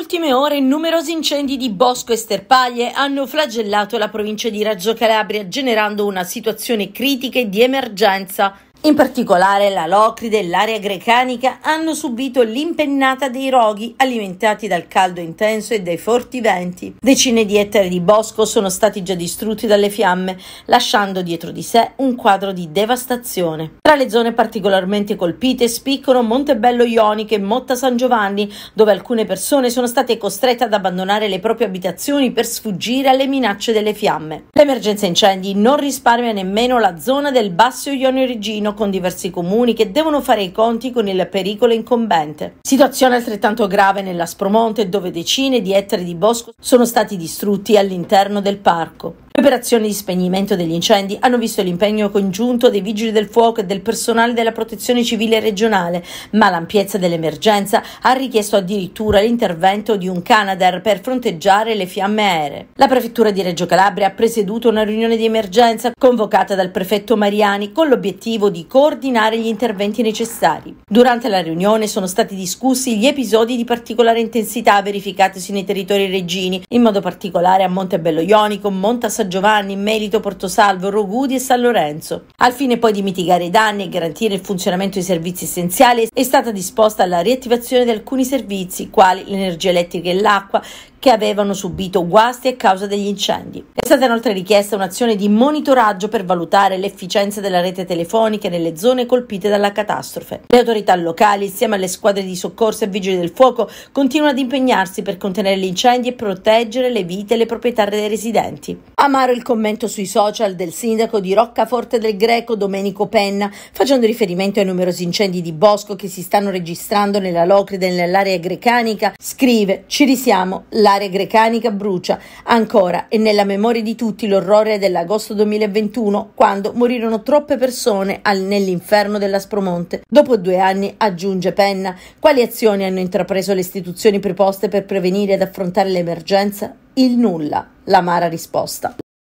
ultime ore numerosi incendi di bosco e sterpaglie hanno flagellato la provincia di Reggio Calabria generando una situazione critica e di emergenza in particolare la Locride e l'area grecanica hanno subito l'impennata dei roghi alimentati dal caldo intenso e dai forti venti. Decine di ettari di bosco sono stati già distrutti dalle fiamme, lasciando dietro di sé un quadro di devastazione. Tra le zone particolarmente colpite spiccano Montebello Ioniche e Motta San Giovanni, dove alcune persone sono state costrette ad abbandonare le proprie abitazioni per sfuggire alle minacce delle fiamme. L'emergenza incendi non risparmia nemmeno la zona del Basso Ionio Regino Torino con diversi comuni che devono fare i conti con il pericolo incombente. Situazione altrettanto grave nell'Aspromonte dove decine di ettari di bosco sono stati distrutti all'interno del parco. Le operazioni di spegnimento degli incendi hanno visto l'impegno congiunto dei vigili del fuoco e del personale della protezione civile regionale, ma l'ampiezza dell'emergenza ha richiesto addirittura l'intervento di un Canadair per fronteggiare le fiamme aeree. La prefettura di Reggio Calabria ha presieduto una riunione di emergenza convocata dal prefetto Mariani con l'obiettivo di coordinare gli interventi necessari. Durante la riunione sono stati discussi gli episodi di particolare intensità verificatisi nei territori regini, in modo particolare a Montebello Ionico, Montasaggiano Giovanni, Merito Portosalvo, Rogudi e San Lorenzo. Al fine poi di mitigare i danni e garantire il funzionamento dei servizi essenziali è stata disposta la riattivazione di alcuni servizi quali l'energia elettrica e l'acqua, che avevano subito guasti a causa degli incendi. È stata inoltre richiesta un'azione di monitoraggio per valutare l'efficienza della rete telefonica nelle zone colpite dalla catastrofe. Le autorità locali, insieme alle squadre di soccorso e vigili del fuoco, continuano ad impegnarsi per contenere gli incendi e proteggere le vite e le proprietà dei residenti. Amaro il commento sui social del sindaco di Roccaforte del Greco, Domenico Penna, facendo riferimento ai numerosi incendi di bosco che si stanno registrando nella Locride e nell'area grecanica, scrive: Ci risiamo, la l'area grecanica brucia ancora e nella memoria di tutti l'orrore dell'agosto 2021 quando morirono troppe persone al, nell'inferno dell'Aspromonte. Dopo due anni, aggiunge Penna, quali azioni hanno intrapreso le istituzioni preposte per prevenire ed affrontare l'emergenza? Il nulla, l'amara risposta.